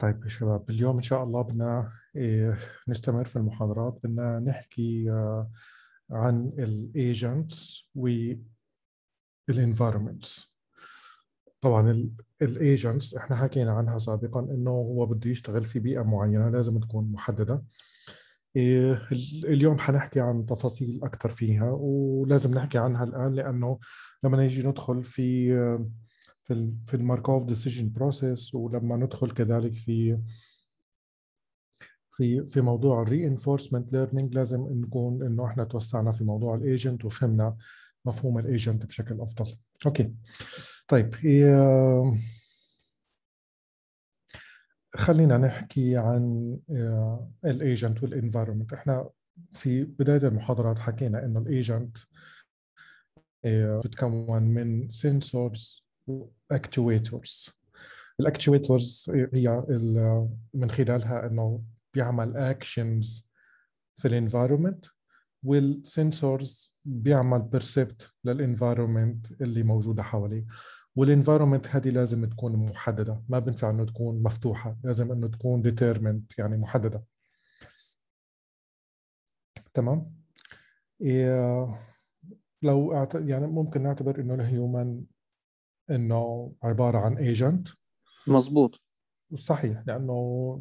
طيب يا شباب اليوم إن شاء الله بدنا إيه، نستمر في المحاضرات بدنا نحكي آه، عن الايجنتس والانفايرمنتس طبعا الايجنتس احنا حكينا عنها سابقا انه هو بده يشتغل في بيئه معينه لازم تكون محدده إيه، اليوم حنحكي عن تفاصيل اكثر فيها ولازم نحكي عنها الان لانه لما نيجي ندخل في آه، في في الماركوف ديسيجن بروسيس ولما ندخل كذلك في في في موضوع الري انفورسمنت ليرنينج لازم نكون انه احنا توسعنا في موضوع الايجنت وفهمنا مفهوم الايجنت بشكل افضل اوكي طيب خلينا نحكي عن آه، الايجنت والانفايرمنت احنا في بدايه المحاضرات حكينا انه الايجنت آه، بتتكون من سنسورز واكتويترز الاكتويترز هي من خلالها انه بيعمل اكشنز في الانفايرمنت والسنسورز بيعمل بيرسبت للانفايرمنت اللي موجوده حواليه والانفايرمنت هذه لازم تكون محدده ما بينفع انه تكون مفتوحه لازم انه تكون ديتيرمنت يعني محدده تمام إيه لو أعت... يعني ممكن نعتبر انه الهيومن انه عباره عن ايجنت مزبوط صحيح لانه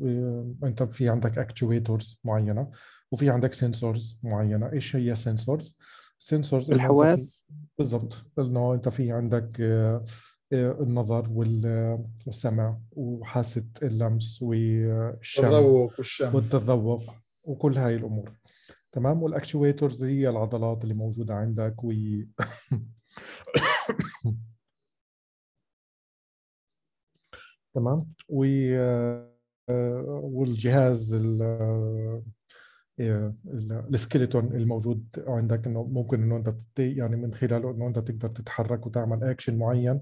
آه، انت في عندك اكتويترز معينه وفي عندك سنسورز معينه ايش هي سنسورز سنسورز الحواس بالضبط انه انت في عندك آه، آه، النظر والسمع وحاسه اللمس والشم والتذوق والشم والتذوق وكل هاي الامور تمام والاكتويترز هي العضلات اللي موجوده عندك و تمام و آه، والجهاز آه، السكيلتون الموجود عندك انه ممكن انه انت يعني من خلاله انه انت تقدر تتحرك وتعمل اكشن معين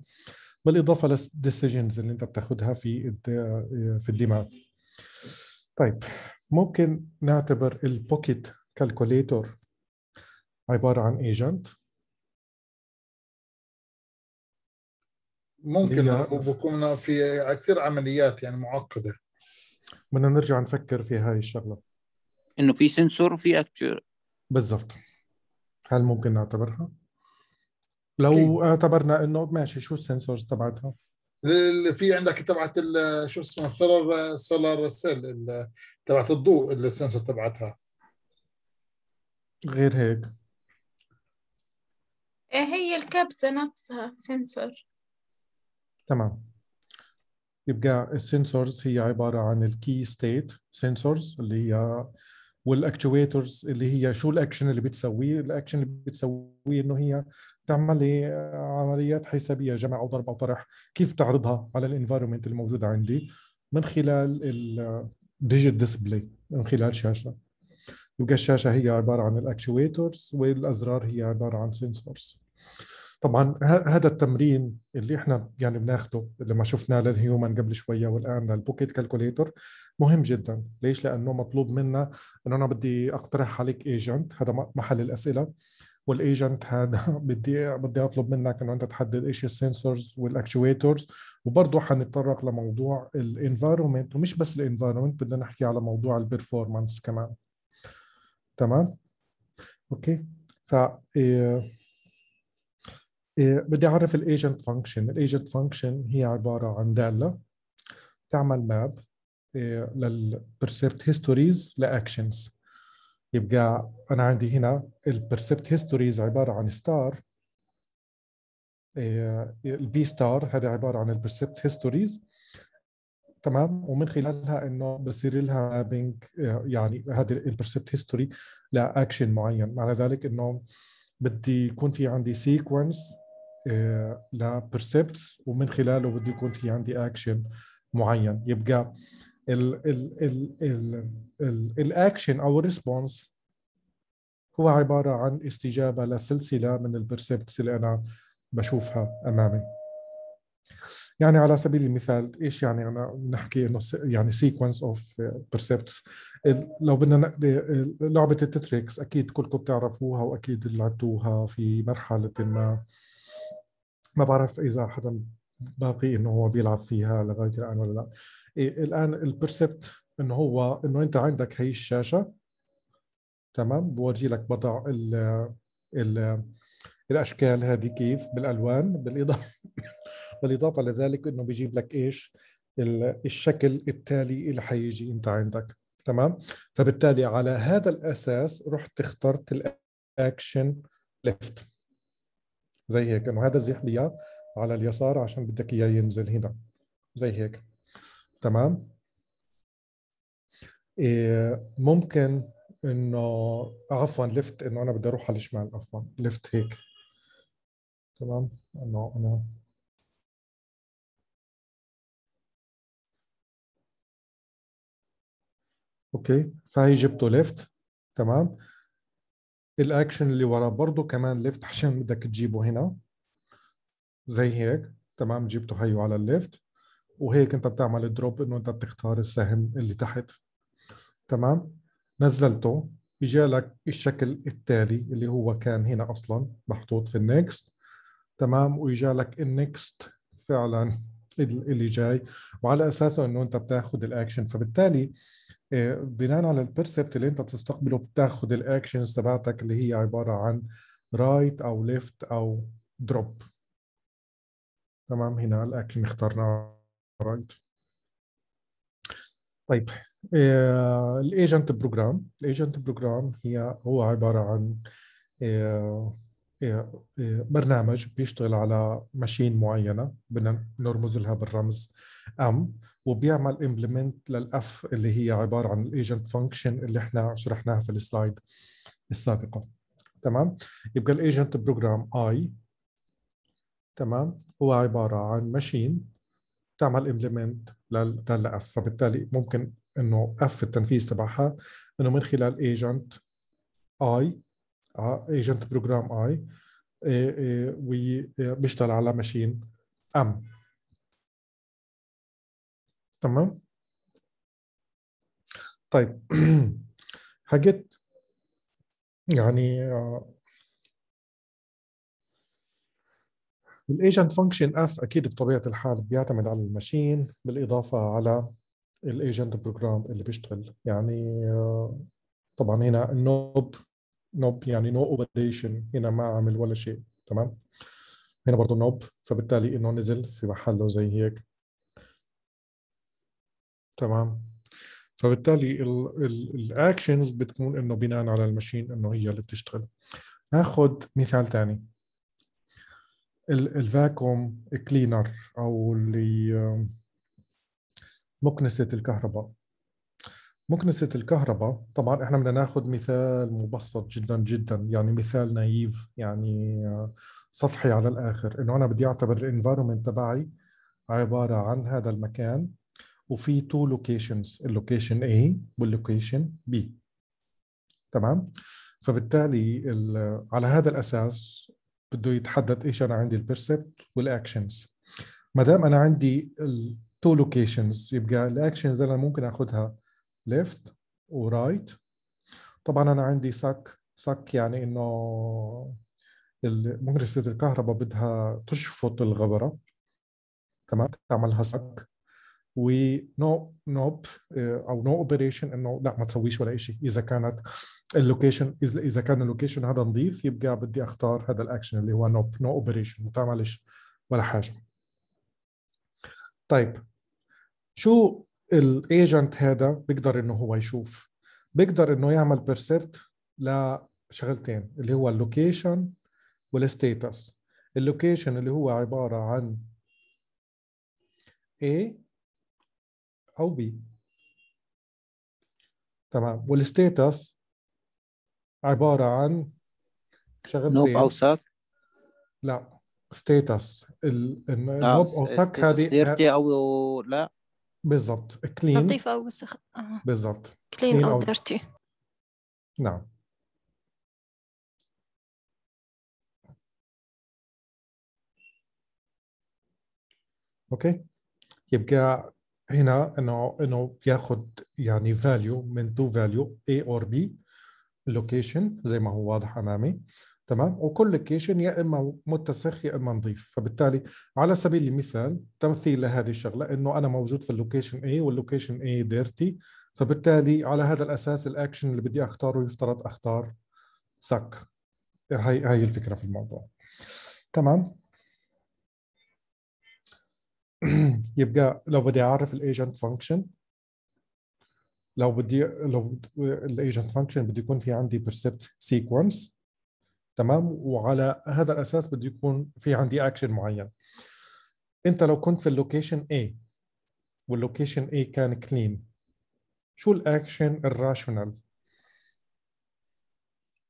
بالاضافه للديسيجنز اللي انت بتاخذها في آه، في الدماغ طيب ممكن نعتبر البوكيت كالكوليتور عباره عن ايجنت ممكن بكون في كثير عمليات يعني معقده بدنا نرجع نفكر في هاي الشغله انه في سنسور وفي اكتشر بالضبط هل ممكن نعتبرها؟ لو إيه؟ اعتبرنا انه ماشي شو السنسورز تبعتها؟ في عندك تبعت شو اسمه السولار سولار سيل تبعت الضوء السنسور تبعتها غير هيك إيه، هي الكبسة نفسها سنسور تمام يبقى السنسورز هي عباره عن الكي ستيت سنسورز اللي هي والاكتويترز اللي هي شو الاكشن اللي بتسويه الاكشن اللي بتسويه انه هي تعمل عمليات حسابيه جمع او ضرب او طرح كيف تعرضها على الانفايرمنت الموجوده عندي من خلال الديجيت ديسبلاي من خلال شاشه يبقى الشاشه هي عباره عن الاكتويترز والازرار هي عباره عن سنسورز طبعا هذا التمرين اللي احنا يعني بناخده لما شفناه للهيومن قبل شويه والان للبوكيت كالكوليتر مهم جدا ليش لانه مطلوب منا انه انا بدي اقترح عليك ايجنت هذا محل الاسئله والايجنت هذا بدي بدي اطلب منك انه انت تحدد ايش السنسورز والاكتويترز وبرضه حنتطرق لموضوع الانفايرمنت ومش بس الانفايرمنت بدنا نحكي على موضوع البرفورمانس كمان تمام اوكي ف إيه إيه، بدي اعرف الايجنت فانكشن الايجنت فانكشن هي عباره عن داله تعمل ماب للبرسبت هيستوريز لاكشنز يبقى انا عندي هنا البرسبت هيستوريز عباره عن ستار البي ستار هذا عباره عن البرسبت هيستوريز تمام ومن خلالها انه بصير لها مابينج يعني هذه البرسبت هيستوري لاكشن معين معنى ذلك انه بدي يكون في عندي سيكونس آه، لبرسبتس ومن خلاله بده يكون في عندي اكشن معين يبقى الاكشن او الريسبونس هو عباره عن استجابه لسلسله من البرسبتس اللي انا بشوفها امامي يعني على سبيل المثال ايش يعني انا نحكي انه يعني سيكونس اوف بيرسبتس لو بدنا لعبه التتريكس اكيد كلكم بتعرفوها واكيد لعبتوها في مرحله ما ما بعرف اذا حدا باقي انه هو بيلعب فيها لغايه الان ولا لا إيه الان البرسبت انه هو انه انت عندك هي الشاشه تمام بورجي لك بضع ال ال الاشكال هذه كيف بالالوان بالاضافه بالاضافه لذلك انه بيجيب لك ايش الشكل التالي اللي حيجي انت عندك تمام فبالتالي على هذا الاساس رحت اخترت الاكشن ليفت زي هيك انه هذا الزح لي على اليسار عشان بدك اياه ينزل هنا زي هيك تمام إيه، ممكن انه عفوا لفت انه انا بدي اروح على الشمال عفوا لفت هيك تمام انه انا اوكي فهي جبته ليفت تمام الاكشن اللي وراه برضه كمان ليفت عشان بدك تجيبه هنا زي هيك تمام جبته هيو على الليفت وهيك انت بتعمل دروب انه انت بتختار السهم اللي تحت تمام نزلته اجى لك الشكل التالي اللي هو كان هنا اصلا محطوط في النكست تمام واجى لك النكست فعلا اللي جاي وعلى اساسه انه انت بتاخذ الاكشن فبالتالي آه، بناء على البرسبت اللي انت بتستقبله بتاخذ الاكشنز تبعتك اللي هي عباره عن رايت او ليفت او دروب تمام هنا الاكشن اخترنا رايت طيب الايجنت بروجرام الايجنت بروجرام هي هو عباره عن آه، إيه، إيه، برنامج بيشتغل على ماشين معينه بدنا نرمز لها بالرمز ام وبيعمل امبلمنت للاف اللي هي عباره عن الايجنت فانكشن اللي احنا شرحناها في السلايد السابقه تمام يبقى الايجنت بروجرام اي تمام هو عباره عن ماشين تعمل امبلمنت للاف فبالتالي ممكن انه اف التنفيذ تبعها انه من خلال ايجنت اي ايجنت بروجرام اي وبيشتغل على ماشين ام تمام طيب حكيت يعني الايجنت فانكشن اف اكيد بطبيعه الحال بيعتمد على الماشين بالاضافه على الايجنت بروجرام اللي بيشتغل يعني آه، طبعا هنا النوب نوب يعني نو اوبديشن هنا ما عمل ولا شيء تمام هنا برضه نوب فبالتالي انه نزل في محله زي هيك تمام فبالتالي الاكشنز بتكون انه بناء على المشين انه هي اللي بتشتغل ناخذ مثال ثاني الفاكوم كلينر او اللي مكنسه الكهرباء مكنسة الكهرباء طبعا احنا بدنا ناخذ مثال مبسط جدا جدا يعني مثال نايف يعني آه، سطحي على الاخر انه انا بدي اعتبر الانفايرمنت تبعي عبارة عن هذا المكان وفي تو لوكيشنز اللوكيشن A واللوكيشن B تمام فبالتالي على هذا الاساس بده يتحدد ايش انا عندي البيرسبت والاكشنز ما دام انا عندي التو لوكيشنز يبقى الاكشنز انا ممكن اخذها ليفت ورايت طبعا انا عندي سك سك يعني انه مهرسة الكهرباء بدها تشفط الغبرة تمام تعملها سك نو نوب او نو اوبريشن انه لا ما تسويش ولا شيء اذا كانت اللوكيشن اذا كان اللوكيشن هذا نظيف يبقى بدي اختار هذا الاكشن اللي هو نوب نو اوبريشن ما تعملش ولا حاجه طيب شو الايجنت هذا بيقدر انه هو يشوف بيقدر انه يعمل بيرسبت لشغلتين اللي هو اللوكيشن والستيتس اللوكيشن اللي هو عباره عن A او B تمام والستيتس عباره عن شغلتين نوب او ساك لا ستيتس النوب او ساك هذه او لا بالضبط كلين نظيفة أو بس آه. بالضبط كلين أو ديرتي نعم اوكي يبقى هنا انه انه بياخذ يعني فاليو من تو فاليو A اور B لوكيشن زي ما هو واضح امامي تمام وكل لوكيشن يا اما متسخ يا اما نظيف فبالتالي على سبيل المثال تمثيل لهذه الشغله انه انا موجود في اللوكيشن A واللوكيشن A ديرتي فبالتالي على هذا الاساس الاكشن اللي بدي اختاره يفترض اختار سك هاي هاي الفكره في الموضوع تمام يبقى لو بدي اعرف الايجنت فانكشن لو بدي لو الايجنت فانكشن بده يكون في عندي بيرسبت سيكونس تمام وعلى هذا الاساس بده يكون في عندي اكشن معين انت لو كنت في اللوكيشن A واللوكيشن A كان كلين شو الاكشن الراشونال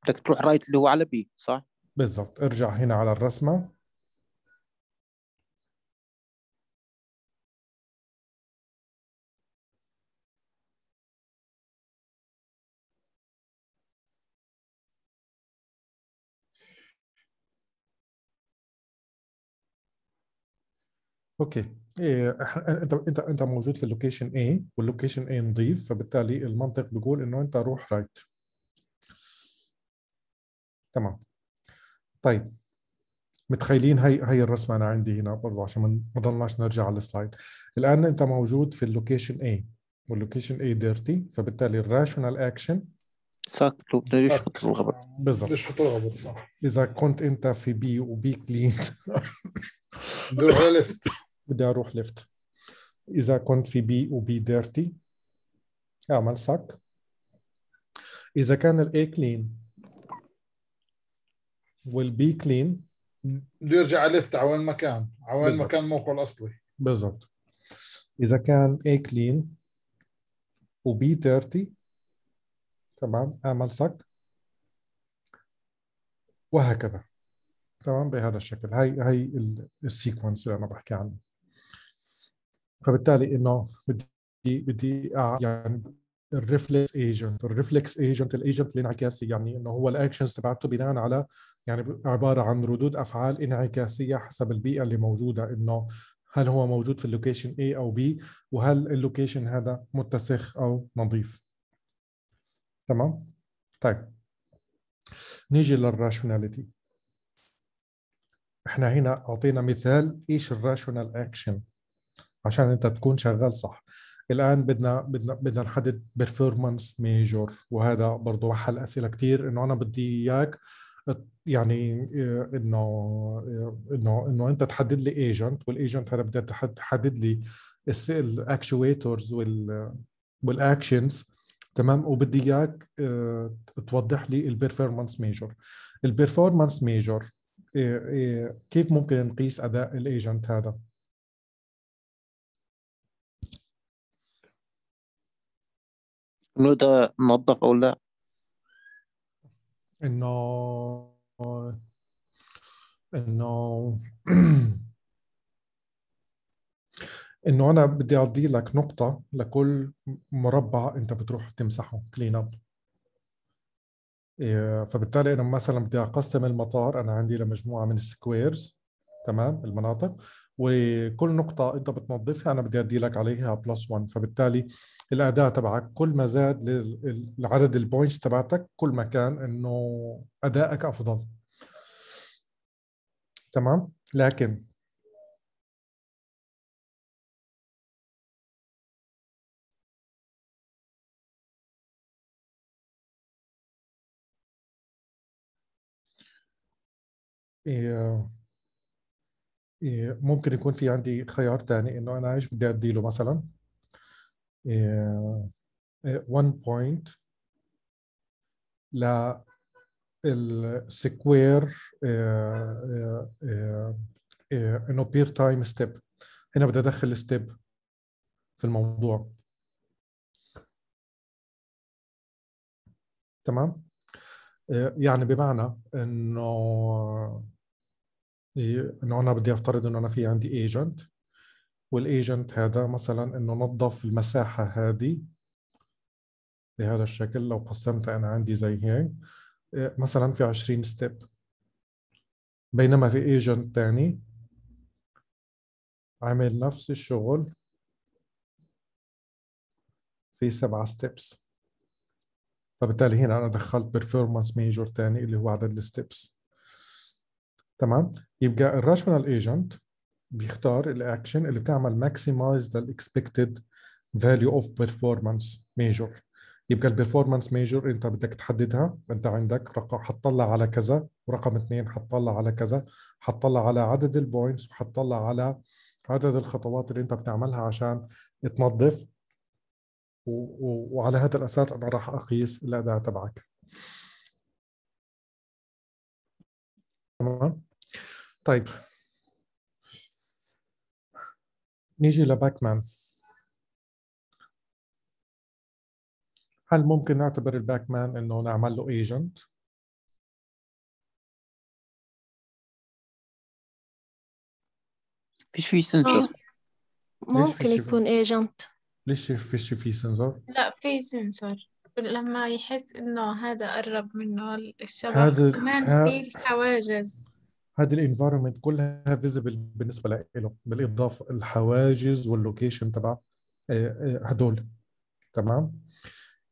بدك تروح رايت اللي هو على بي صح بالضبط ارجع هنا على الرسمه اوكي إيه انت انت انت موجود في اللوكيشن A واللوكيشن A نظيف فبالتالي المنطق بيقول انه انت روح رايت تمام طيب متخيلين هي هي الرسمه انا عندي هنا برضه عشان ما ضلناش نرجع على السلايد الان انت موجود في اللوكيشن A واللوكيشن A ديرتي فبالتالي الراشونال اكشن ساكتوا بدنا يشفطوا الغبر بالضبط يشفطوا الغبر صح اذا كنت انت في بي وبي كلين بدي اروح ليفت اذا كنت في بي وبي ديرتي اعمل ساك اذا كان الاي كلين والبي كلين بده يرجع ليفت على وين ما كان على وين ما كان موقعه الاصلي بالضبط اذا كان اي كلين وبي ديرتي تمام اعمل ساك وهكذا تمام بهذا الشكل هاي هاي السيكونس اللي انا بحكي عنه فبالتالي انه بدي بدي يعني الريفلكس ايجنت الريفلكس ايجنت الايجنت الانعكاسي يعني انه هو الاكشنز تبعته بناء على يعني عباره عن ردود افعال انعكاسيه حسب البيئه اللي موجوده انه هل هو موجود في اللوكيشن اي او بي وهل اللوكيشن هذا متسخ او نظيف تمام طيب نيجي للراشوناليتي احنا هنا اعطينا مثال ايش الراشونال اكشن عشان انت تكون شغال صح الان بدنا بدنا بدنا نحدد بيرفورمانس ميجر وهذا برضه محل اسئله كثير انه انا بدي اياك يعني آه، انه آه، انه انه انت تحدد لي ايجنت والايجنت هذا بدك تحدد لي الاكشويترز وال والاكشنز تمام وبدي اياك آه، توضح لي البيرفورمانس ميجر البرفورمانس ميجر كيف ممكن نقيس اداء الايجنت هذا انه ده نظف او لا انه انه انه انا بدي اعطي لك نقطة لكل مربع انت بتروح تمسحه كلين اب إيه، فبالتالي انا مثلا بدي اقسم المطار انا عندي لمجموعة من السكويرز تمام المناطق وكل نقطة أنت بتنظفها أنا بدي أدي لك عليها بلس 1 فبالتالي الأداء تبعك كل ما زاد عدد البوينتس تبعتك كل ما كان إنه أدائك أفضل تمام لكن yeah. إيه، إيه، ممكن يكون في عندي خيار ثاني انه انا ايش بدي ادي له مثلا 1 بوينت للسكوير انه بير تايم ستيب هنا بدي ادخل ستيب في الموضوع تمام إيه، يعني بمعنى انه إيه، انه انا بدي افترض انه انا في عندي ايجنت والايجنت هذا مثلا انه نظف المساحه هذه بهذا الشكل لو قسمتها انا عندي زي هيك إيه، مثلا في 20 ستيب بينما في ايجنت ثاني عمل نفس الشغل في سبعة ستيبس فبالتالي هنا انا دخلت بيرفورمانس ميجور ثاني اللي هو عدد الستيبس تمام يبقى الراشونال ايجنت بيختار الاكشن اللي بتعمل ماكسمايز للاكسبكتد فاليو اوف بيرفورمانس ميجر يبقى البيرفورمانس ميجر انت بدك تحددها انت عندك رقم حتطلع على كذا ورقم اثنين حتطلع على كذا حتطلع على عدد البوينتس وحتطلع على عدد الخطوات اللي انت بتعملها عشان تنظف وعلى هذا الاساس انا راح اقيس الاداء تبعك تمام طيب نيجي لباكمان هل ممكن نعتبر الباكمان انه نعمل له ايجنت فيش في سنسور ممكن يكون ايجنت ليش فيش في سنسور لا في سنسور لما يحس إنه هذا قرب منه الشبح هذا كمان في الحواجز هذا الانفايرمنت كلها فيزبل بالنسبه له بالاضافه الحواجز واللوكيشن تبع آه، آه، هدول تمام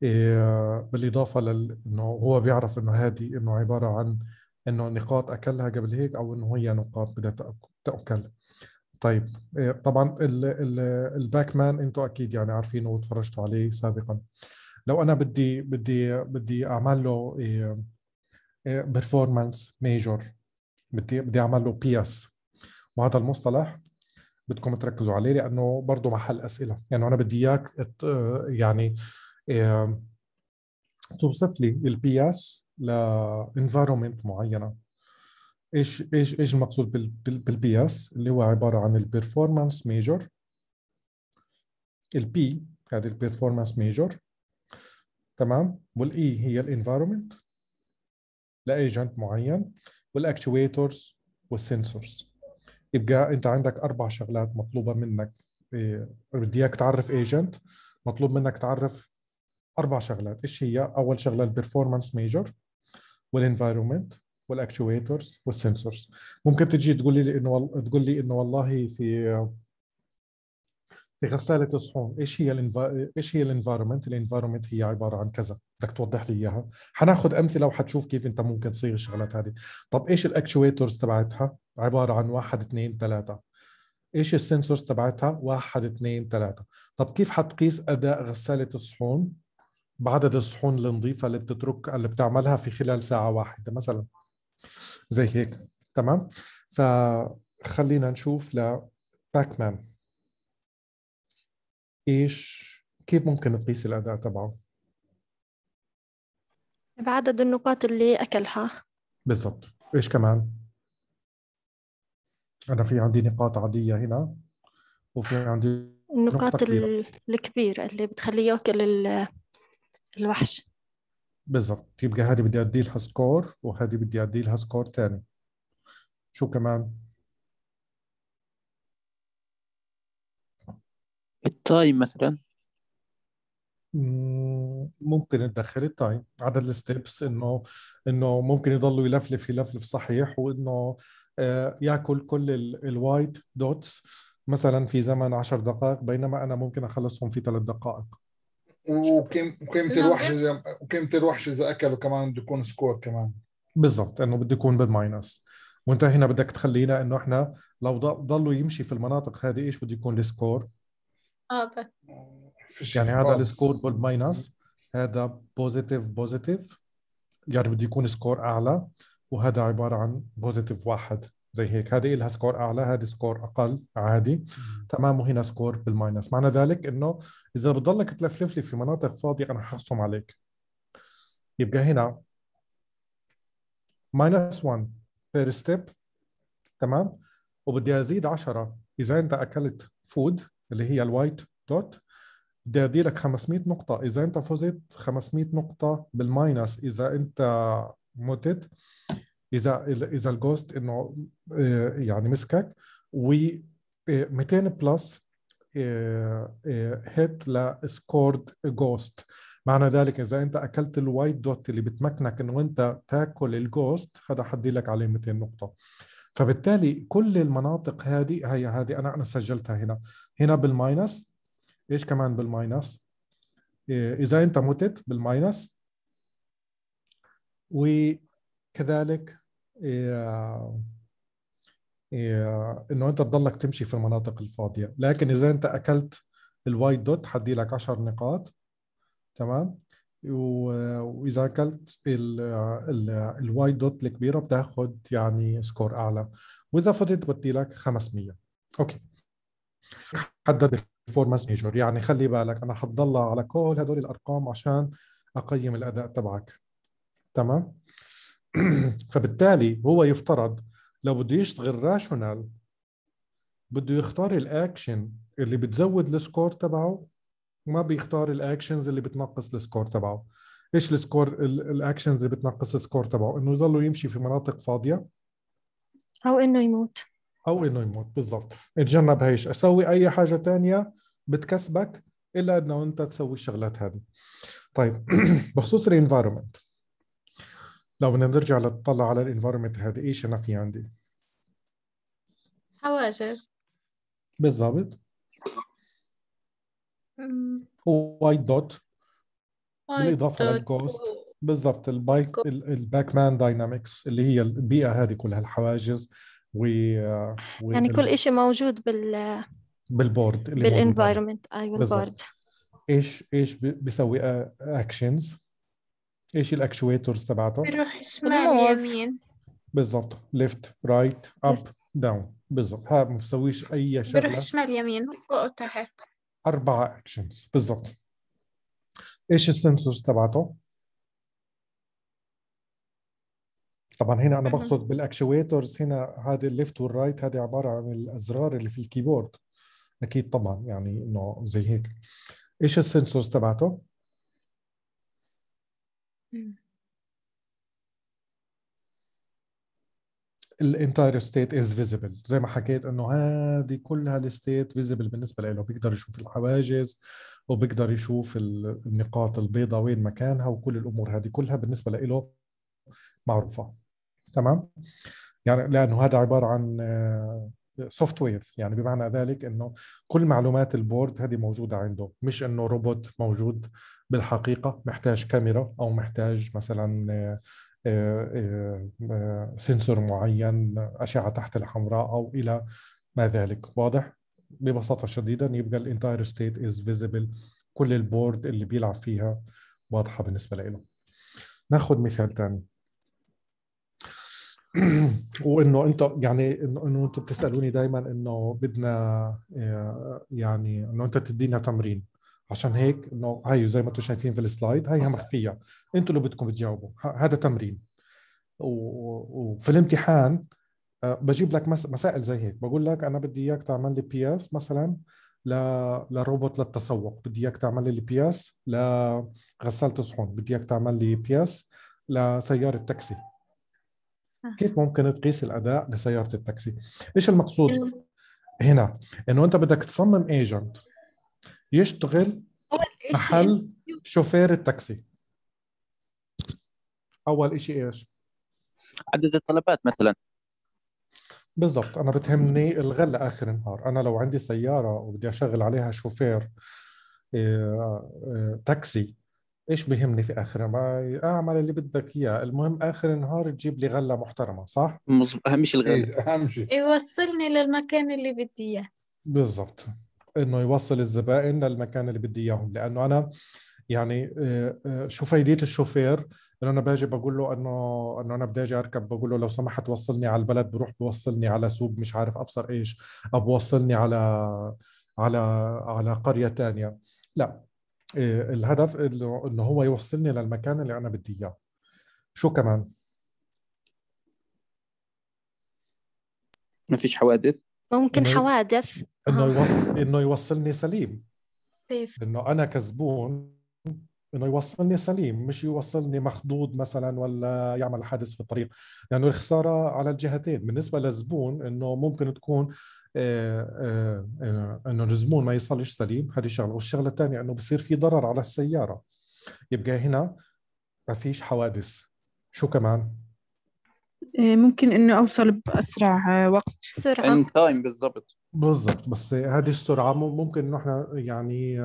آه، بالاضافه لانه هو بيعرف انه هذه انه عباره عن انه نقاط اكلها قبل هيك او انه هي نقاط بدها تاكل طيب طبعا الباك مان انتم اكيد يعني عارفينه وتفرجتوا عليه سابقا لو انا بدي بدي بدي اعمل له بيرفورمانس إيه، إيه، ميجر بدي بدي اعمل له بي اس وهذا المصطلح بدكم تركزوا عليه لانه برضه محل اسئله يعني انا بدي اياك يعني إيه، توصف لي البي اس لانفايرمنت معينه ايش ايش ايش المقصود بالبي اس اللي هو عباره عن البيرفورمانس ميجر البي هذه البيرفورمانس ميجر تمام والاي هي الانفايرمنت لايجنت معين والاكتويترز والسنسورز يبقى انت عندك اربع شغلات مطلوبه منك إيه، بدي اياك تعرف ايجنت مطلوب منك تعرف اربع شغلات ايش هي اول شغله البرفورمانس ميجر والانفايرمنت والاكتويترز والسنسورز ممكن تجي تقول لي انه تقول لي انه والله في في غساله صحون ايش هي الانفا... ايش هي الانفايرمنت الانفايرمنت هي عباره عن كذا بدك توضح لي اياها حناخذ امثله وحتشوف كيف انت ممكن تصيغ الشغلات هذه طب ايش الاكشويترز تبعتها عباره عن واحد اثنين ثلاثه ايش السنسورز تبعتها واحد اثنين ثلاثه طب كيف حتقيس اداء غساله الصحون بعدد الصحون النظيفه اللي بتترك اللي بتعملها في خلال ساعه واحده مثلا زي هيك تمام فخلينا نشوف لباك مان ايش كيف ممكن تقيس الاداء تبعه بعدد النقاط اللي اكلها بالضبط ايش كمان انا في عندي نقاط عاديه هنا وفي عندي النقاط الكبيره اللي بتخليه ياكل الوحش بالضبط يبقى هذه بدي ادي لها سكور وهذه بدي ادي لها سكور ثاني شو كمان التايم مثلا ممكن تدخل التايم عدد الستبس انه انه ممكن يضلوا يلفلف يلفلف صحيح وانه آه، ياكل كل الوايت دوتس مثلا في زمن 10 دقائق بينما انا ممكن اخلصهم في ثلاث دقائق وقيمه الوحش إيه؟ اذا وقيمه الوحش اذا اكله كمان بده يكون سكور كمان بالضبط انه بده يكون بالماينس وانت هنا بدك تخلينا انه احنا لو ضلوا يمشي في المناطق هذه ايش بده يكون السكور اه يعني هذا السكور بالماينس هذا بوزيتيف بوزيتيف يعني بده يكون سكور اعلى وهذا عباره عن بوزيتيف واحد زي هيك هذه لها سكور اعلى هذه سكور اقل عادي تمام وهنا سكور بالماينس معنى ذلك انه اذا بتضلك تلفلف لي في مناطق فاضيه انا حخصم عليك يبقى هنا ماينس 1 بير ستيب تمام وبدي ازيد 10 اذا انت اكلت فود اللي هي الوايت دوت بدي ادي لك 500 نقطة إذا أنت فزت 500 نقطة بالماينس إذا أنت متت إذا إذا الجوست إنه آه، يعني مسكك و 200 آه، بلس آه، هيت لسكورد جوست معنى ذلك اذا انت اكلت الوايت دوت اللي بتمكنك انه انت تاكل الجوست هذا حدي لك عليه 200 نقطه فبالتالي كل المناطق هذه هي هذه انا انا سجلتها هنا هنا بالماينس ايش كمان بالماينس إيه، اذا انت متت بالماينس وكذلك إيه، إيه، انه انت تضلك تمشي في المناطق الفاضيه لكن اذا انت اكلت الوايت دوت حدي لك 10 نقاط تمام واذا اكلت الواي دوت الكبيره بتاخد يعني سكور اعلى واذا فتت بدي لك 500 اوكي حدد البرفورمانس ميجر يعني خلي بالك انا حضل على كل هدول الارقام عشان اقيم الاداء تبعك تمام فبالتالي هو يفترض لو بده يشتغل راشونال بده يختار الاكشن اللي بتزود السكور تبعه ما بيختار الاكشنز اللي بتنقص السكور تبعه ايش السكور الاكشنز اللي بتنقص السكور تبعه انه يضلوا يمشي في مناطق فاضيه او انه يموت او انه يموت بالضبط اتجنب هيش اسوي اي حاجه تانية بتكسبك الا انه انت تسوي الشغلات هذه طيب بخصوص الانفايرمنت لو بدنا نرجع نطلع على الانفايرمنت هذه ايش انا في عندي حواجز بالضبط وايت دوت بالاضافه للجوست بالضبط البايك الباك مان داينامكس اللي هي البيئه هذه كلها الحواجز و يعني كل شيء موجود بال بالبورد بالانفايرمنت ايوه البورد ايش ايش بيسوي اكشنز آه، ايش الاكشويترز تبعته بيروح شمال يمين بالضبط ليفت رايت اب داون بالضبط ها ما بسويش اي شغله بيروح شمال يمين فوق وتحت أربعة أكشنز بالضبط إيش السنسورز تبعته؟ طبعا هنا أنا بقصد بالأكشويترز هنا هذه الليفت والرايت هذه عبارة عن الأزرار اللي في الكيبورد أكيد طبعا يعني إنه زي هيك إيش السنسورز تبعته؟ الانتاير ستيت از فيزبل زي ما حكيت انه هذه كلها الستيت فيزبل بالنسبه له بيقدر يشوف الحواجز وبيقدر يشوف النقاط البيضاء وين مكانها وكل الامور هذه كلها بالنسبه له معروفه تمام يعني لانه هذا عباره عن سوفت آه، وير يعني بمعنى ذلك انه كل معلومات البورد هذه موجوده عنده مش انه روبوت موجود بالحقيقه محتاج كاميرا او محتاج مثلا آه، آه، آه، آه، سنسور معين اشعه تحت الحمراء او الى ما ذلك واضح ببساطه شديده يبقى الانتاير ستيت از فيزبل كل البورد اللي بيلعب فيها واضحه بالنسبه له ناخد مثال ثاني وانه انتم يعني انه انتم بتسالوني دائما انه بدنا يعني انه انت تدينا تمرين عشان هيك انه هي زي ما انتم شايفين في السلايد هي مخفيه انتم اللي بدكم تجاوبوا هذا تمرين وفي الامتحان آه، بجيب لك مسائل زي هيك بقول لك انا بدي اياك تعمل لي بي اس مثلا ل... لروبوت للتسوق بدي اياك تعمل لي بي اس لغساله صحون بدي اياك تعمل لي بي اس لسياره تاكسي آه. كيف ممكن تقيس الاداء لسياره التاكسي ايش المقصود هنا انه انت بدك تصمم ايجنت يشتغل محل شوفير التاكسي اول شيء ايش عدد الطلبات مثلا بالضبط انا بتهمني الغل اخر النهار انا لو عندي سياره وبدي اشغل عليها شوفير آه، آه، تاكسي ايش بهمني في اخر ما اعمل اللي بدك اياه المهم اخر النهار تجيب لي غله محترمه صح اهم شيء الغله إيه، اهم شيء يوصلني للمكان اللي بدي اياه بالضبط انه يوصل الزبائن للمكان اللي بدي اياهم لانه انا يعني آه، آه، شو فايده الشوفير انه انا باجي بقول له انه انه انا بدي اجي اركب بقول له لو سمحت وصلني على البلد بروح بوصلني على سوق مش عارف ابصر ايش او بوصلني على على على قريه ثانيه لا آه، الهدف انه هو يوصلني للمكان اللي انا بدي اياه شو كمان ما فيش حوادث ممكن حوادث انه يوصل انه يوصلني سليم كيف انه انا كزبون انه يوصلني سليم مش يوصلني مخضوض مثلا ولا يعمل حادث في الطريق لانه الخساره على الجهتين بالنسبه للزبون انه ممكن تكون آه، آه، آه، انه الزبون ما يصلش سليم هذه شغله والشغله الثانيه انه بصير في ضرر على السياره يبقى هنا ما فيش حوادث شو كمان ممكن انه اوصل باسرع وقت سرعه ان تايم بالضبط بالضبط بس هذه السرعه ممكن نحن يعني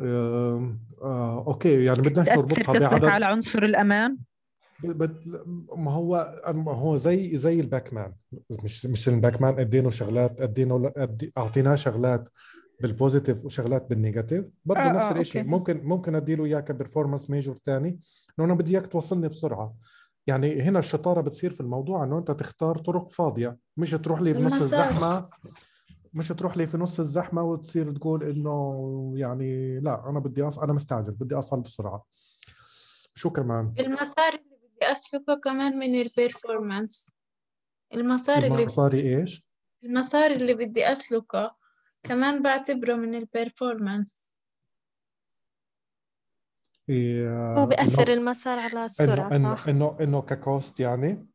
آه، اوكي يعني بدنا نربطها بعدد على عنصر الامان ما هو ما هو زي زي الباك مان مش مش الباك مان ادينه شغلات ادينه أدي... اعطيناه شغلات بالبوزيتيف وشغلات بالنيجاتيف برضه آه, آه، نفس الشيء ممكن ممكن ادي له اياك بيرفورمانس ميجور ثاني لانه انا بدي اياك توصلني بسرعه يعني هنا الشطاره بتصير في الموضوع انه انت تختار طرق فاضيه مش تروح لي بنص الزحمه مش تروح لي في نص الزحمه وتصير تقول انه يعني لا انا بدي أص... انا مستعجل بدي اصل بسرعه شو كمان المصاري اللي بدي اسحبه كمان من البيرفورمانس المصاري اللي المصاري ايش المصاري اللي بدي اسلكه كمان بعتبره من البيرفورمانس إيه، هو آه، بيأثر إنو المسار على السرعة إنو صح؟ إنه إنه ككوست يعني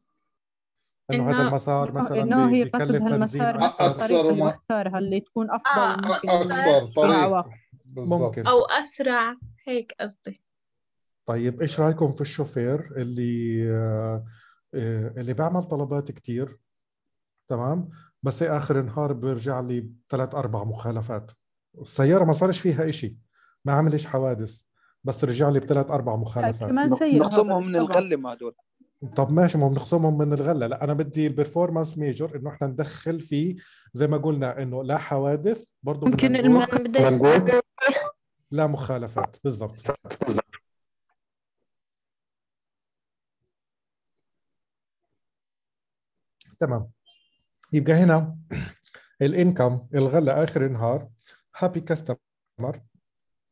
انه هذا المسار مثلا انه هي بتاخذ هالمسار أكثر ما اختارها اللي تكون افضل آه ممكن أكثر يعني، طريق ممكن او اسرع هيك قصدي طيب ايش رايكم في الشوفير اللي آه، آه، اللي بيعمل طلبات كثير تمام بس اخر النهار بيرجع لي ثلاث اربع مخالفات السياره ما صارش فيها إشي ما عملش حوادث بس رجع لي بثلاث اربع طيب، مخالفات نخصمهم من الغله ما هدول طب ماشي ما بنخصمهم من الغله لا انا بدي البرفورمانس ميجر انه احنا ندخل فيه زي ما قلنا انه لا حوادث برضه ممكن المنقول لا مخالفات بالضبط تمام يبقى هنا الانكم الغله اخر النهار هابي كاستمر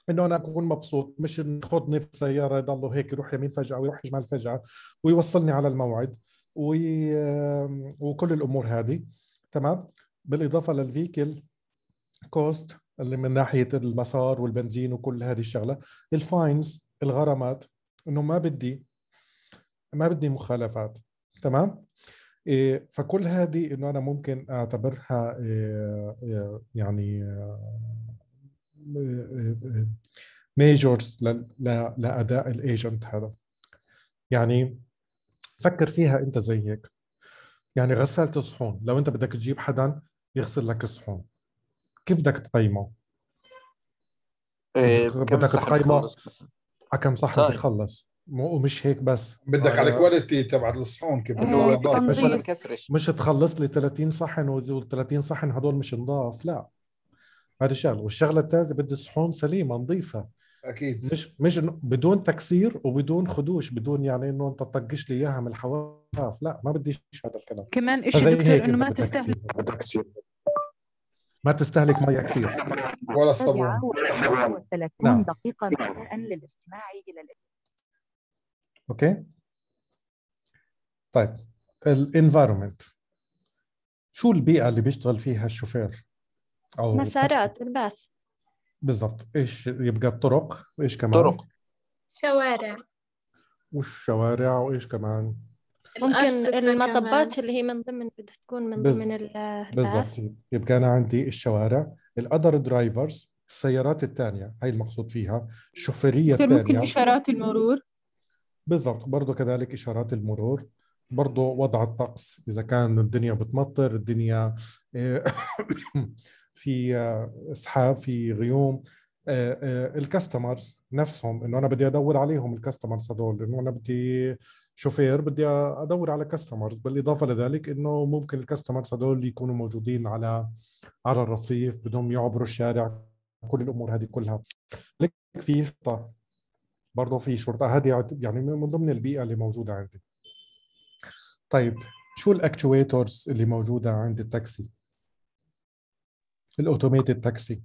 انه انا اكون مبسوط مش خدني في السياره يضله هيك يروح يمين فجاه ويروح شمال فجاه ويوصلني على الموعد وي... وكل الامور هذه تمام بالاضافه للفيكل كوست اللي من ناحيه المسار والبنزين وكل هذه الشغله الفاينز الغرامات انه ما بدي ما بدي مخالفات تمام إيه فكل هذه انه انا ممكن اعتبرها إيه, إيه، يعني ميجورز لاداء الايجنت هذا يعني فكر فيها انت زي هيك يعني غسالة صحون لو انت بدك تجيب حدا يغسل لك صحون كيف بدك تقيمه؟ إيه بدك تقيمه على آه، كم صحن طيب. بخلص ومش هيك بس بدك على الكواليتي آه، تبع الصحون كيف إيه، مش, مش تخلص لي 30 صحن وال 30 صحن هدول مش نضاف لا هذه الشغلة والشغله الثالثه بدي صحون سليمه نظيفه اكيد مش مش بدون تكسير وبدون خدوش بدون يعني انه انت تطقش لي اياها من الحواف لا ما بديش هذا الكلام كمان شيء انه ما تستهلك ما تستهلك ميه كثير ولا الصابون 30 نعم. دقيقه للاستماع الى اوكي طيب الانفايرمنت شو البيئه اللي بيشتغل فيها الشوفير أو مسارات الباث بالضبط ايش يبقى الطرق ايش كمان طرق شوارع والشوارع وايش كمان ممكن المطبات اللي هي من ضمن بدها تكون من بز... ضمن الباث بالضبط يبقى انا عندي الشوارع الاذر درايفرز السيارات الثانيه هاي المقصود فيها الشوفيريه الثانيه ممكن اشارات المرور بالضبط برضه كذلك اشارات المرور برضه وضع الطقس اذا كان الدنيا بتمطر الدنيا إيه، في آه، اسحاب في غيوم آه، آه، الكاستمرز نفسهم انه انا بدي ادور عليهم الكاستمرز هذول انه انا بدي شوفير بدي ادور على كاستمرز بالاضافه لذلك انه ممكن الكاستمرز هذول يكونوا موجودين على على الرصيف بدهم يعبروا الشارع كل الامور هذه كلها لك في شرطه برضه في شرطه هذه يعني من ضمن البيئه اللي موجوده عندي طيب شو الاكتويترز اللي موجوده عند التاكسي الاوتوميتد تاكسي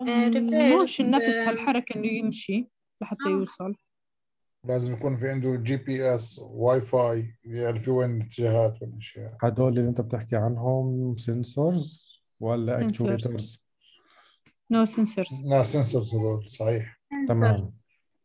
آه، مش أمم، نفس هالحركه آه، انه يمشي لحتى آه. يوصل لازم يكون في عنده جي بي اس واي فاي يعرف وين الاتجاهات والاشياء هدول اللي انت بتحكي عنهم سنسورز ولا اكتويترز؟ نو سنسورز لا سنسورز هذول صحيح تمام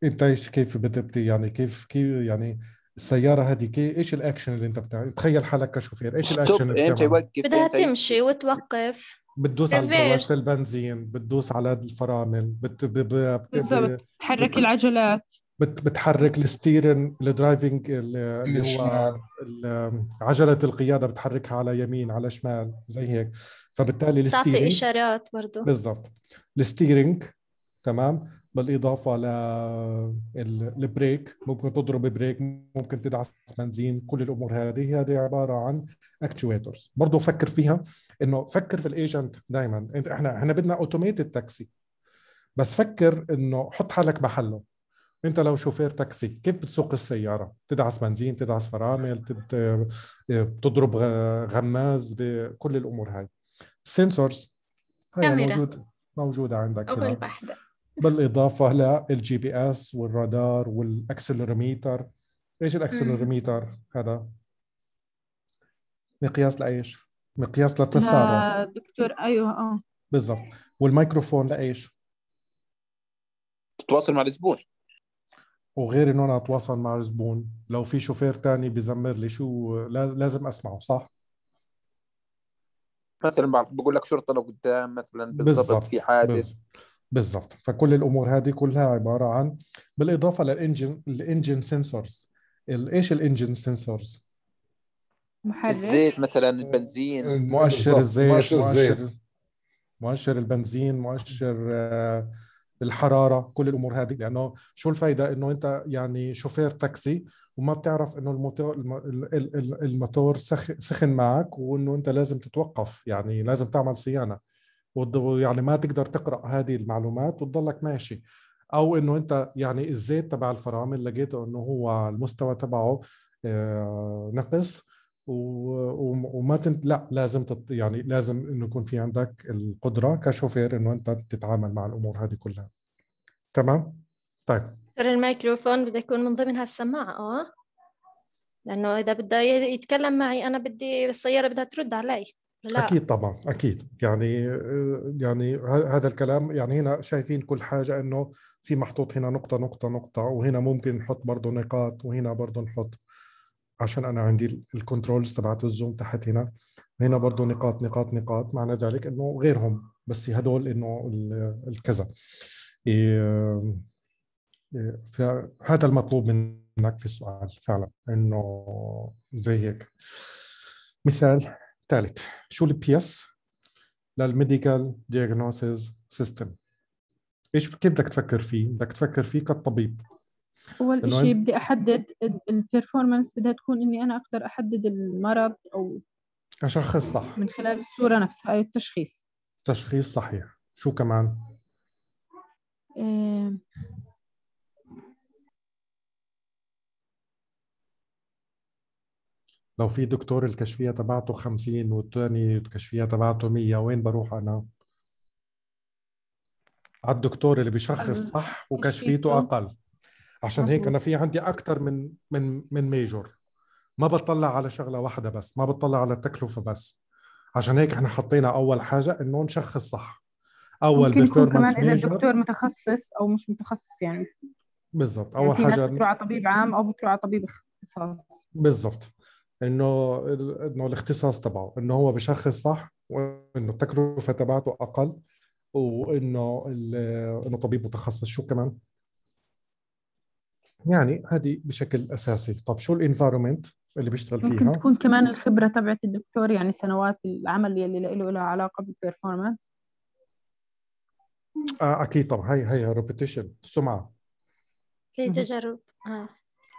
انت ايش كيف بتبتي يعني كيف كيف يعني السياره هذيك ايش الاكشن اللي انت بتعمل تخيل حالك كشوفير ايش الاكشن اللي انت وقف بدها تمشي وتوقف بتدوس على كراسة البنزين بتدوس على الفرامل بت... ب... ب... بت... ب... بتحرك بت... العجلات بت... بتحرك الستيرن الدرايفنج اللي هو عجلة القيادة بتحركها على يمين على شمال زي هيك فبالتالي الستيرنج تعطي اشارات برضه بالضبط الستيرنج تمام بالاضافه البريك ممكن تضرب بريك ممكن تدعس بنزين كل الامور هذه هذه عباره عن اكتويترز برضه فكر فيها انه فكر في الايجنت دائما انت احنا احنا بدنا اوتوميتد تاكسي بس فكر انه حط حالك محله انت لو شوفير تاكسي كيف بتسوق السياره تدعس بنزين تدعس فرامل تضرب بتضرب غماز بكل الامور هاي سنسورز هاي كاميرا. موجود موجوده عندك اول واحده بالاضافه للجي بي اس والرادار والاكسلروميتر ايش الاكسلروميتر هذا مقياس لايش مقياس للتسارع دكتور ايوه اه بالضبط والميكروفون لايش تتواصل مع الزبون وغير انه انا اتواصل مع الزبون لو في شوفير تاني بزمر لي شو لازم اسمعه صح مثلا بقول لك شرطه لو قدام مثلا بالضبط في حادث بالزبط. بالضبط فكل الامور هذه كلها عباره عن بالاضافه للانجن الانجن سنسورز ايش الانجن سنسورز؟ محرك الزيت مثلا آه، البنزين آه، مؤشر الزيت مؤشر الزيت مؤشر البنزين مؤشر آه، الحراره كل الامور هذه لانه شو الفائده انه انت يعني شوفير تاكسي وما بتعرف انه الموتور الموتور سخن معك وانه انت لازم تتوقف يعني لازم تعمل صيانه يعني ما تقدر تقرا هذه المعلومات وتضلك ماشي او انه انت يعني الزيت تبع الفرامل لقيته انه هو المستوى تبعه آه، نقص وما تنت لا لازم تط يعني لازم انه يكون في عندك القدره كشوفير انه انت تتعامل مع الامور هذه كلها تمام طيب الميكروفون بده يكون من ضمن هالسماعه اه لانه اذا بده يتكلم معي انا بدي السياره بدها ترد علي لا. اكيد طبعا اكيد يعني آه، يعني هذا الكلام يعني هنا شايفين كل حاجه انه في محطوط هنا نقطه نقطه نقطه وهنا ممكن نحط برضه نقاط وهنا برضه نحط عشان انا عندي الكنترولز تبعت الزوم تحت هنا هنا برضه نقاط نقاط نقاط معنى ذلك انه غيرهم بس هدول انه الكذا إيه آه، فهذا المطلوب منك في السؤال فعلا انه زي هيك مثال ثالث شو البي اس للميديكال دياجنوسيس سيستم ايش كيف بدك تفكر فيه؟ بدك تفكر فيه كطبيب اول شيء بدي احدد البرفورمانس بدها تكون اني انا اقدر احدد المرض او اشخص صح من خلال الصوره نفسها اي التشخيص تشخيص صحيح شو كمان؟ آه، لو في دكتور الكشفيه تبعته 50 والثاني الكشفيه تبعته 100 وين بروح انا؟ على الدكتور اللي بيشخص صح وكشفيته اقل عشان هيك انا في عندي اكثر من من من ميجور ما بطلع على شغله واحده بس ما بطلع على التكلفه بس عشان هيك احنا حطينا اول حاجه انه نشخص صح اول بيرفورمانس كمان اذا الدكتور متخصص او مش متخصص يعني بالضبط يعني اول يعني حاجه بتروح على طبيب عام او بتروح على طبيب اختصاص بالضبط انه انه الاختصاص تبعه انه هو بشخص صح وانه التكلفه تبعته اقل وانه انه طبيب متخصص شو كمان يعني هذه بشكل اساسي طب شو الانفايرمنت اللي بيشتغل فيها ممكن تكون كمان الخبره تبعت الدكتور يعني سنوات العمل يلي له لها علاقه بالبرفورمانس آه اكيد طبعا هي هي ريبيتيشن السمعه في تجارب آه.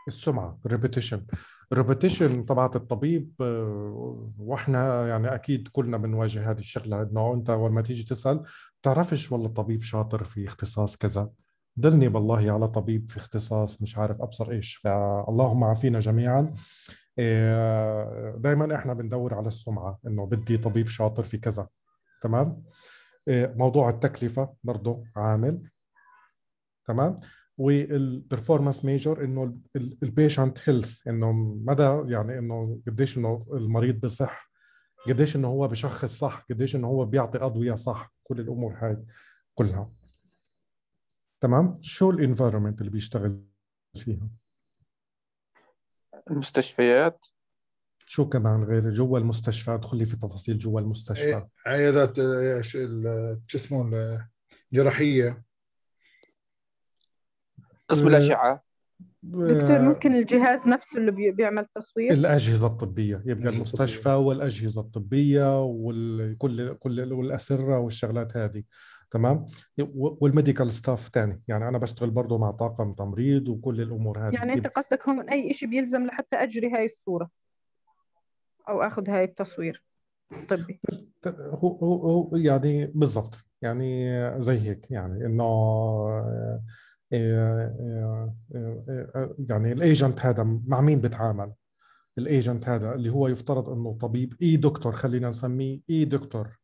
السمعه ريبيتيشن ريبيتيشن تبعت الطبيب آه، واحنا يعني اكيد كلنا بنواجه هذه الشغله انه انت اول ما تيجي تسال بتعرفش والله الطبيب شاطر في اختصاص كذا دلني بالله على طبيب في اختصاص مش عارف ابصر ايش فاللهم عافينا جميعا آه، دائما احنا بندور على السمعه انه بدي طبيب شاطر في كذا تمام آه، موضوع التكلفه برضه عامل تمام والبرفورمانس ميجر انه البيشنت هيلث انه مدى يعني انه قديش انه المريض بصح قديش انه هو بشخص صح قديش انه هو بيعطي ادويه صح كل الامور هاي كلها تمام شو الانفايرمنت اللي بيشتغل فيها المستشفيات شو كمان غير جوا المستشفى ادخلي في تفاصيل جوا المستشفى عيادات إيه، شو اسمه الجراحيه قسم الاشعه دكتور ممكن الجهاز نفسه اللي بيعمل تصوير الاجهزه الطبيه يبقى المستشفى والاجهزه الطبيه وكل كل والاسره والشغلات هذه تمام والميديكال ستاف ثاني يعني انا بشتغل برضه مع طاقم تمريض وكل الامور هذه يعني انت قصدك هون اي شيء بيلزم لحتى اجري هاي الصوره او اخذ هاي التصوير طبي هو هو يعني بالضبط يعني زي هيك يعني انه إيه، إيه، إيه، يعني الايجنت هذا مع مين بتعامل الايجنت هذا اللي هو يفترض انه طبيب اي دكتور خلينا نسميه اي دكتور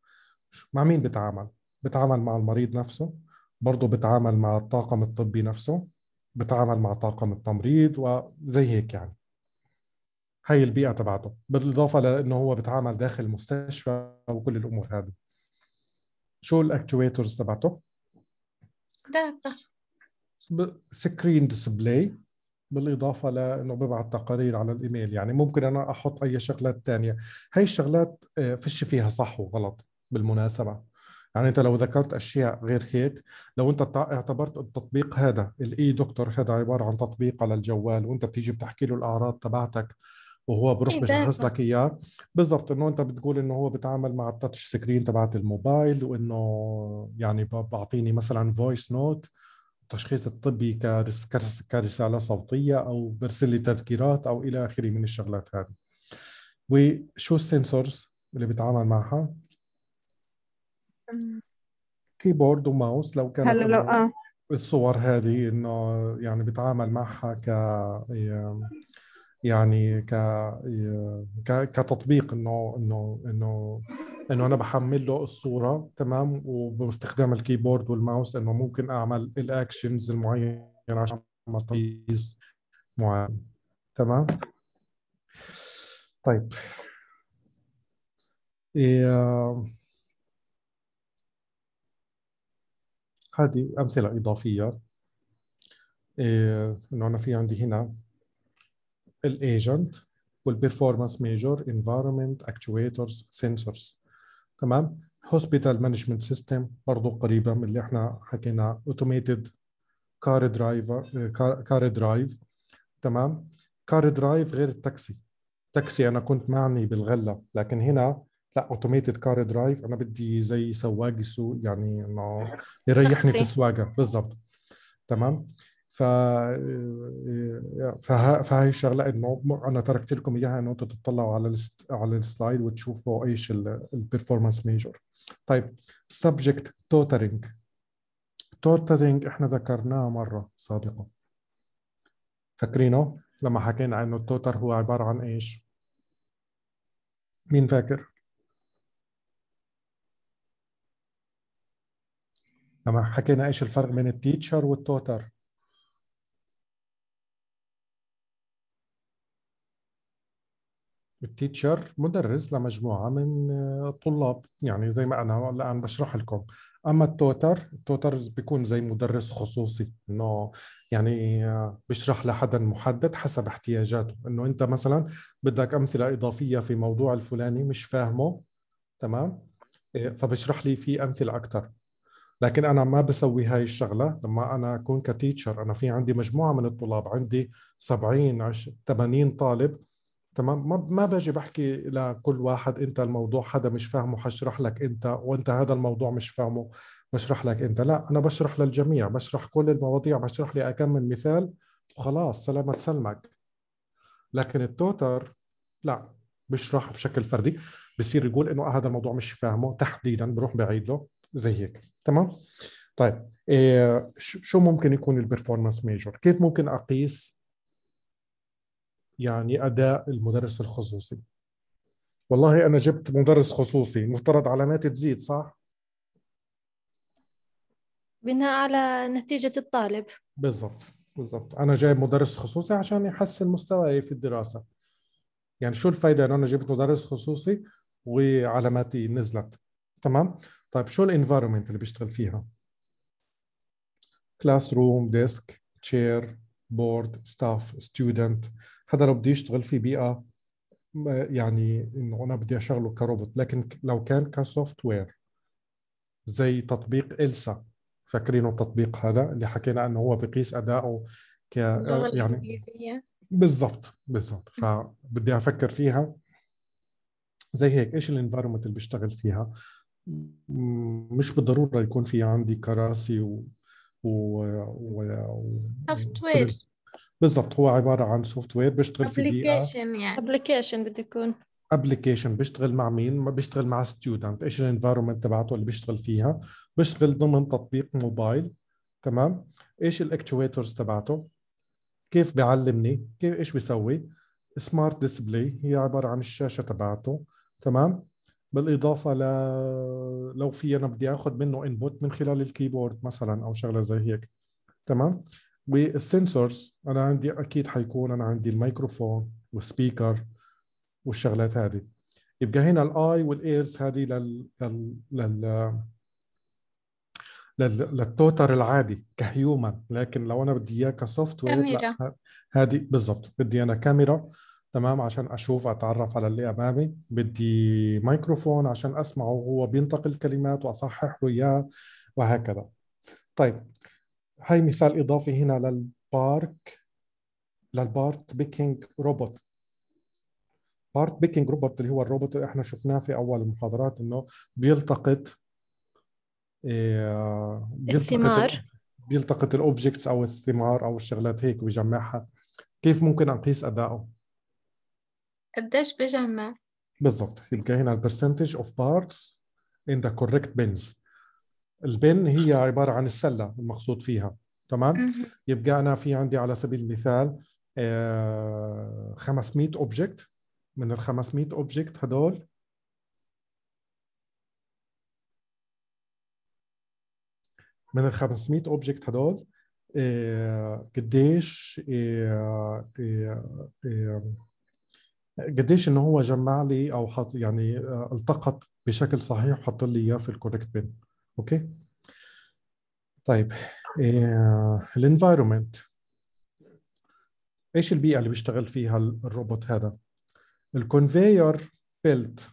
مع مين بتعامل بتعامل مع المريض نفسه برضه بتعامل مع الطاقم الطبي نفسه بتعامل مع طاقم التمريض وزي هيك يعني هاي البيئة تبعته بالإضافة لأنه هو بتعامل داخل المستشفى وكل الأمور هذه شو الأكتويترز تبعته؟ داتا سكرين ديسبلاي بالاضافه لانه ببعث تقارير على الايميل يعني ممكن انا احط اي شغلات ثانيه هي الشغلات آه، فش فيها صح وغلط بالمناسبه يعني انت لو ذكرت اشياء غير هيك لو انت اعتبرت التطبيق هذا الاي دكتور هذا عباره عن تطبيق على الجوال وانت بتيجي بتحكي له الاعراض تبعتك وهو بروح إيه، بشخص لك اياه بالضبط انه انت بتقول انه هو بتعامل مع التاتش سكرين تبعت الموبايل وانه يعني بعطيني مثلا فويس نوت التشخيص الطبي كرسالة صوتية أو برسل لي تذكيرات أو إلى آخره من الشغلات هذه وشو السنسورز اللي بتعامل معها كيبورد وماوس لو كان هلا لو آه. الصور هذه انه يعني بتعامل معها ك يعني ك كتطبيق انه انه انه انه انا بحمل له الصوره تمام وباستخدام الكيبورد والماوس انه ممكن اعمل الاكشنز المعينه عشان اعمل معين تمام طيب إيه هذه أمثلة إضافية إيه إنه أنا في عندي هنا الايجنت والبرفورمانس ميجر انفايرمنت اكتويترز سنسورز تمام هوسبيتال مانجمنت سيستم برضه قريبه من اللي احنا حكينا اوتوميتد كار درايفر كار درايف تمام كار درايف غير التاكسي تاكسي انا كنت معني بالغله لكن هنا لا اوتوميتد كار درايف انا بدي زي سواق يسوق يعني انه يريحني في السواقه بالضبط تمام ف آه، آه، فهي الشغله انه انا تركت لكم اياها انه انتم تطلعوا على الست... على السلايد وتشوفوا ايش البرفورمانس ميجر طيب سبجكت توترنج توترنج احنا ذكرناه مره سابقا فاكرينه لما حكينا انه التوتر هو عباره عن ايش مين فاكر لما حكينا ايش الفرق بين التيتشر والتوتر التيتشر مدرس لمجموعه من الطلاب آه، يعني زي ما انا الان بشرح لكم اما التوتر التوتر بيكون زي مدرس خصوصي انه يعني آه، بشرح لحدا محدد حسب احتياجاته انه انت مثلا بدك امثله اضافيه في موضوع الفلاني مش فاهمه تمام آه، فبشرح لي في امثله اكثر لكن انا ما بسوي هاي الشغله لما انا اكون كتيتشر انا في عندي مجموعه من الطلاب عندي 70 80 طالب تمام ما ما باجي بحكي لكل واحد انت الموضوع حدا مش فاهمه حشرح لك انت وانت هذا الموضوع مش فاهمه بشرح لك انت لا انا بشرح للجميع بشرح كل المواضيع بشرح لي اكمل مثال وخلاص سلامة سلمك لكن التوتر لا بشرح بشكل فردي بصير يقول انه هذا الموضوع مش فاهمه تحديدا بروح بعيد له زي هيك تمام طيب إيه شو ممكن يكون البرفورمانس ميجر كيف ممكن اقيس يعني اداء المدرس الخصوصي والله انا جبت مدرس خصوصي مفترض علاماتي تزيد صح بناء على نتيجه الطالب بالضبط بالضبط انا جايب مدرس خصوصي عشان يحسن مستواي في الدراسه يعني شو الفائده انه انا جبت مدرس خصوصي وعلاماتي نزلت تمام طيب شو الانفايرمنت اللي بيشتغل فيها كلاس روم ديسك تشير بورد ستاف ستودنت هذا لو بدي يشتغل في بيئه يعني انه انا بدي اشغله كروبوت لكن لو كان كسوفت وير زي تطبيق إلسا فاكرينه التطبيق هذا اللي حكينا انه هو بقيس اداؤه ك آه، يعني بالضبط بالضبط فبدي افكر فيها زي هيك ايش الانفايرمنت اللي بشتغل فيها مش بالضروره يكون في عندي كراسي و و, و... سوفت وير بالضبط هو عباره عن سوفت وير بيشتغل في بيئه ابلكيشن يعني ابلكيشن بده يكون ابلكيشن بيشتغل مع مين؟ بيشتغل مع ستودنت، ايش الانفايرمنت تبعته اللي بيشتغل فيها؟ بيشتغل ضمن تطبيق موبايل تمام؟ ايش الاكتويترز تبعته؟ كيف بيعلمني؟ كيف ايش بيسوي؟ سمارت ديسبلاي هي عباره عن الشاشه تبعته تمام؟ بالاضافه ل لو في انا بدي اخذ منه انبوت من خلال الكيبورد مثلا او شغله زي هيك تمام والسنسورز انا عندي اكيد حيكون انا عندي الميكروفون والسبيكر والشغلات هذه يبقى هنا الاي والايرز هذه لل لل لل للتوتر العادي كهيومن لكن لو انا بدي اياه كسوفت وير هذه بالضبط بدي انا كاميرا تمام عشان اشوف اتعرف على اللي امامي بدي مايكروفون عشان اسمعه وهو بينتقل الكلمات واصحح له اياه وهكذا طيب هاي مثال اضافي هنا للبارك للبارت بيكينج روبوت بارت بيكينج روبوت اللي هو الروبوت اللي احنا شفناه في اول المحاضرات انه بيلتقط الثمار آه، بيلتقط الاوبجكتس او الثمار او الشغلات هيك بيجمعها كيف ممكن اقيس ادائه قديش بجمع بالضبط يبقى هنا البرسنتج اوف بارتس ان ذا كوريكت بنز البن هي عباره عن السله المقصود فيها تمام يبقى انا في عندي على سبيل المثال 500 آه، اوبجكت من ال 500 اوبجكت هدول من ال 500 اوبجكت هدول آه، قديش آه، قديش انه هو جمع لي او حط يعني آه، التقط بشكل صحيح وحط لي اياه في الكوريكت بين اوكي طيب آه، الانفايرومنت ايش البيئه اللي بيشتغل فيها الروبوت هذا الكونفير بيلت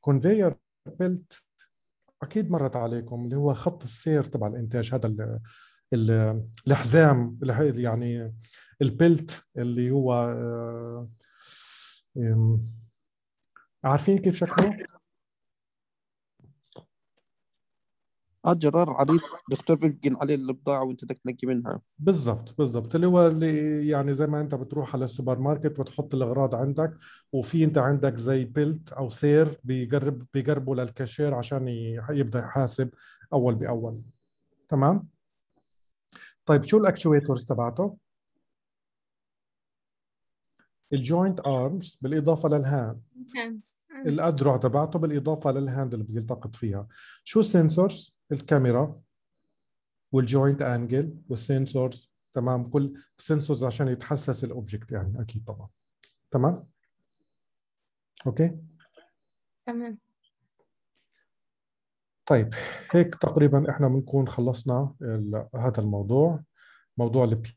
كونفير بيلت اكيد مرت عليكم اللي هو خط السير تبع الانتاج هذا الحزام يعني البلت اللي هو آه، عارفين كيف شكله؟ آه، جرار عريض دكتور بيبقين عليه البضاعة وانت بدك تنقي منها بالضبط بالضبط اللي هو اللي يعني زي ما انت بتروح على السوبر ماركت وتحط الاغراض عندك وفي انت عندك زي بيلت او سير بيقرب بيقربوا للكاشير عشان يبدا يحاسب اول باول تمام طيب شو الاكشويتورز تبعته؟ الجوينت ارمز بالاضافه للهاند آه. الاذرع تبعته بالاضافه للهاند اللي بيلتقط فيها شو سنسورز الكاميرا والجوينت انجل والسنسورز تمام كل سنسورز عشان يتحسس الاوبجكت يعني اكيد طبعا تمام اوكي تمام طيب هيك تقريبا احنا بنكون خلصنا هذا الموضوع موضوع البي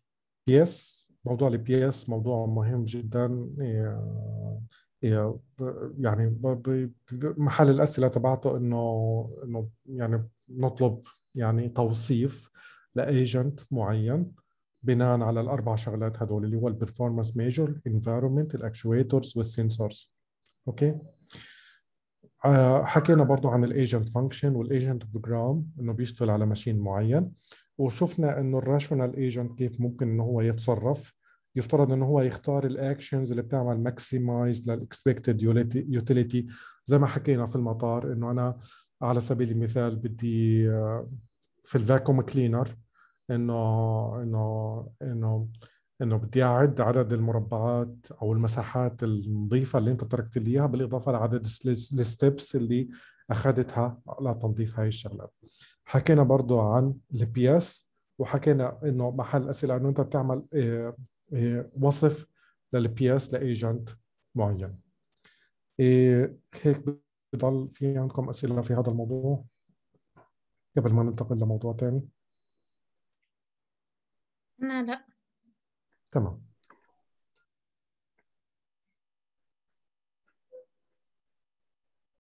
اس موضوع PS موضوع مهم جدا آه، آه، يعني محل الاسئله تبعته انه انه يعني نطلب يعني توصيف لايجنت معين بناء على الاربع شغلات هدول اللي هو Environment, ميجر Actuators والـ Sensors. اوكي آه، حكينا برضو عن الايجنت فانكشن والايجنت بروجرام انه بيشتغل على ماشين معين وشفنا انه الراشونال ايجنت كيف ممكن انه هو يتصرف يفترض انه هو يختار الاكشنز اللي بتعمل ماكسمايز للاكسبكتد يوتيليتي زي ما حكينا في المطار انه انا على سبيل المثال بدي آه، في الفاكوم كلينر انه انه انه انه بدي اعد عدد المربعات او المساحات النظيفه اللي انت تركت لي اياها بالاضافه لعدد الستبس اللي اخذتها لتنظيف هاي الشغلات حكينا برضو عن البياس وحكينا انه محل اسئله انه انت بتعمل آه، آه، وصف للبياس لايجنت معين آه، هيك بضل في عندكم اسئله في هذا الموضوع قبل ما ننتقل لموضوع ثاني لا لا تمام